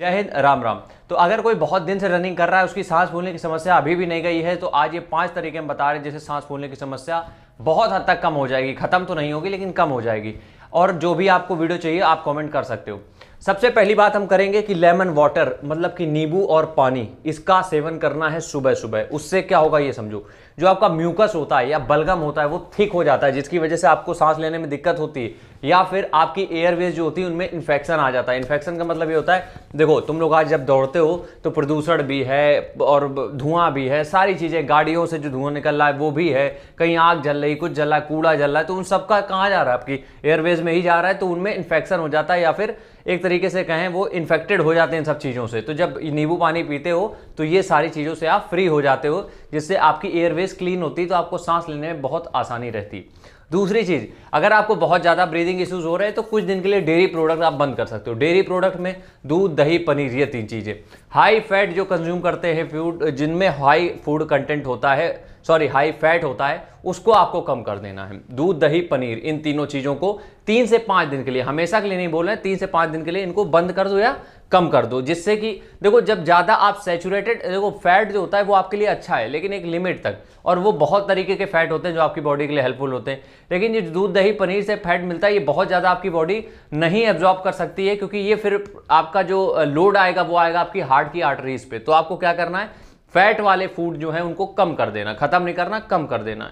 जय हिंद राम राम तो अगर कोई बहुत दिन से रनिंग कर रहा है उसकी सांस फूलने की समस्या अभी भी नहीं गई है तो आज ये पांच तरीके हम बता रहे हैं जैसे सांस फूलने की समस्या बहुत हद तक कम हो जाएगी खत्म तो नहीं होगी लेकिन कम हो जाएगी और जो भी आपको वीडियो चाहिए आप कमेंट कर सकते हो सबसे पहली बात हम करेंगे कि लेमन वाटर मतलब कि नींबू और पानी इसका सेवन करना है सुबह सुबह उससे क्या होगा ये समझो जो आपका म्यूकस होता है या बलगम होता है वो थिक हो जाता है जिसकी वजह से आपको सांस लेने में दिक्कत होती है या फिर आपकी एयरवेज जो होती है उनमें इन्फेक्शन आ जाता है इन्फेक्शन का मतलब ये होता है देखो तुम लोग आज जब दौड़ते हो तो प्रदूषण भी है और धुआं भी है सारी चीज़ें गाड़ियों से जो धुआं निकल रहा है वो भी है कहीं आग जल रही कुछ जल रहा है कूड़ा जल रहा है तो उन सबका कहाँ जा रहा है आपकी एयरवेज में ही जा रहा है तो उनमें इन्फेक्शन हो जाता है या फिर एक तरीके से कहें वो इन्फेक्टेड हो जाते हैं इन सब चीज़ों से तो जब नींबू पानी पीते हो तो ये सारी चीज़ों से आप फ्री हो जाते हो जिससे आपकी एयरवेज क्लीन होती तो आपको सांस लेने में बहुत आसानी रहती दूसरी चीज़ अगर आपको बहुत ज़्यादा ब्रीदिंग इश्यूज हो रहे हैं तो कुछ दिन के लिए डेयरी प्रोडक्ट आप बंद कर सकते हो डेयरी प्रोडक्ट में दूध दही पनीर ये तीन चीज़ें हाई फैट जो कंज्यूम करते हैं फूड जिनमें हाई फूड कंटेंट होता है सॉरी हाई फैट होता है उसको आपको कम कर देना है दूध दही पनीर इन तीनों चीज़ों को तीन से पाँच दिन के लिए हमेशा के लिए नहीं बोल रहे हैं तीन से पाँच दिन के लिए इनको बंद कर दो या कम कर दो जिससे कि देखो जब ज़्यादा आप सेचुरेटेड देखो फैट जो होता है वो आपके लिए अच्छा है लेकिन एक लिमिट तक और वो बहुत तरीके के फैट होते हैं जो आपकी बॉडी के लिए हेल्पफुल होते हैं लेकिन ये दूध दही पनीर से फैट मिलता है ये बहुत ज़्यादा आपकी बॉडी नहीं एब्जॉर्ब कर सकती है क्योंकि ये फिर आपका जो लोड आएगा वो आएगा आपकी हार्ट की आर्टरीज पे तो आपको क्या करना है फैट वाले फूड जो है उनको कम कर देना खत्म नहीं करना कम कर देना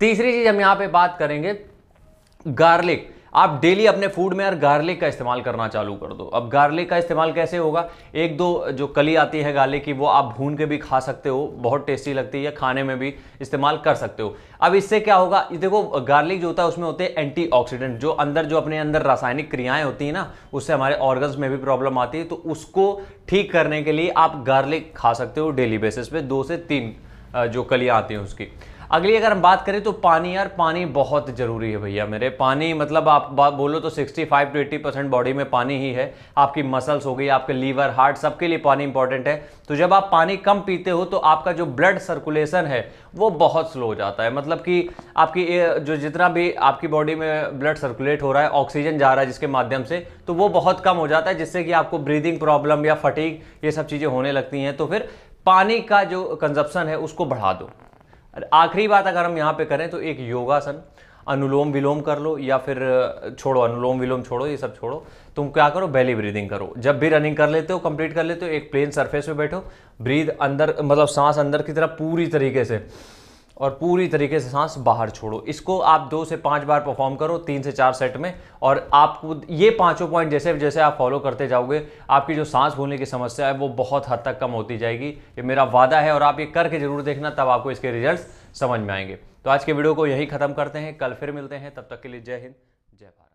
तीसरी चीज हम यहां पे बात करेंगे गार्लिक आप डेली अपने फूड में यार गार्लिक का इस्तेमाल करना चालू कर दो अब गार्लिक का इस्तेमाल कैसे होगा एक दो जो कली आती है गार्लिक की वो आप भून के भी खा सकते हो बहुत टेस्टी लगती है खाने में भी इस्तेमाल कर सकते हो अब इससे क्या होगा देखो गार्लिक जो होता है उसमें होते हैं एंटी जो अंदर जो अपने अंदर रासायनिक क्रियाएँ होती हैं ना उससे हमारे ऑर्गन्स में भी प्रॉब्लम आती है तो उसको ठीक करने के लिए आप गार्लिक खा सकते हो डेली बेसिस पे दो से तीन जो कलियाँ आती हैं उसकी अगली अगर हम बात करें तो पानी यार पानी बहुत ज़रूरी है भैया मेरे पानी मतलब आप बोलो तो 65 टू एट्टी परसेंट बॉडी में पानी ही है आपकी मसल्स हो गई आपके लीवर हार्ट सबके लिए पानी इंपॉर्टेंट है तो जब आप पानी कम पीते हो तो आपका जो ब्लड सर्कुलेशन है वो बहुत स्लो हो जाता है मतलब कि आपकी जो जितना भी आपकी बॉडी में ब्लड सर्कुलेट हो रहा है ऑक्सीजन जा रहा है जिसके माध्यम से तो वो बहुत कम हो जाता है जिससे कि आपको ब्रीदिंग प्रॉब्लम या फटीक ये सब चीज़ें होने लगती हैं तो फिर पानी का जो कंजप्शन है उसको बढ़ा दो आखिरी बात अगर हम यहाँ पे करें तो एक योगासन अनुलोम विलोम कर लो या फिर छोड़ो अनुलोम विलोम छोड़ो ये सब छोड़ो तुम क्या करो बेली ब्रीदिंग करो जब भी रनिंग कर लेते हो कंप्लीट कर लेते हो एक प्लेन सरफेस पे बैठो ब्रीद अंदर मतलब सांस अंदर की तरफ पूरी तरीके से और पूरी तरीके से सांस बाहर छोड़ो इसको आप दो से पाँच बार परफॉर्म करो तीन से चार सेट में और आपको ये पांचों पॉइंट जैसे जैसे आप फॉलो करते जाओगे आपकी जो सांस भूलने की समस्या है वो बहुत हद तक कम होती जाएगी ये मेरा वादा है और आप ये करके ज़रूर देखना तब आपको इसके रिजल्ट समझ में आएंगे तो आज के वीडियो को यही ख़त्म करते हैं कल फिर मिलते हैं तब तक के लिए जय हिंद जय भारत